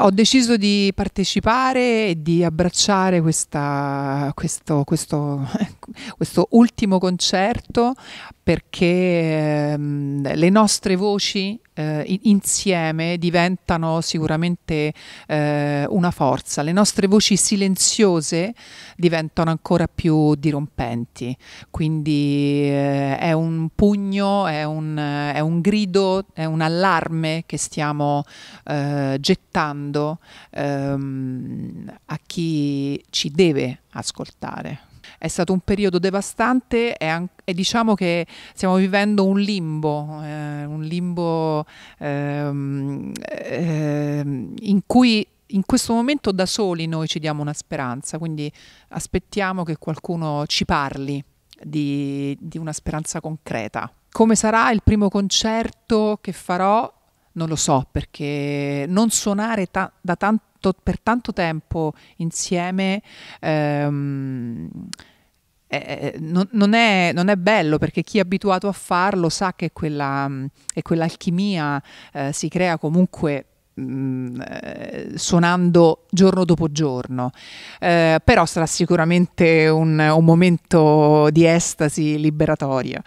Ho deciso di partecipare e di abbracciare questa, questo, questo, questo ultimo concerto perché ehm, le nostre voci eh, insieme diventano sicuramente eh, una forza, le nostre voci silenziose diventano ancora più dirompenti, quindi eh, è un pugno, è un, è un, grido, è un allarme che stiamo eh, gettando ehm, a chi ci deve ascoltare è stato un periodo devastante e, e diciamo che stiamo vivendo un limbo, eh, un limbo ehm, ehm, in cui in questo momento da soli noi ci diamo una speranza, quindi aspettiamo che qualcuno ci parli di, di una speranza concreta. Come sarà il primo concerto che farò non lo so perché non suonare ta tanto, per tanto tempo insieme ehm, eh, non, non, è, non, è, bello perché chi è abituato a farlo sa che quella, quell'alchimia eh, si crea comunque eh, suonando giorno dopo giorno eh, però sarà sicuramente un, un momento di estasi liberatoria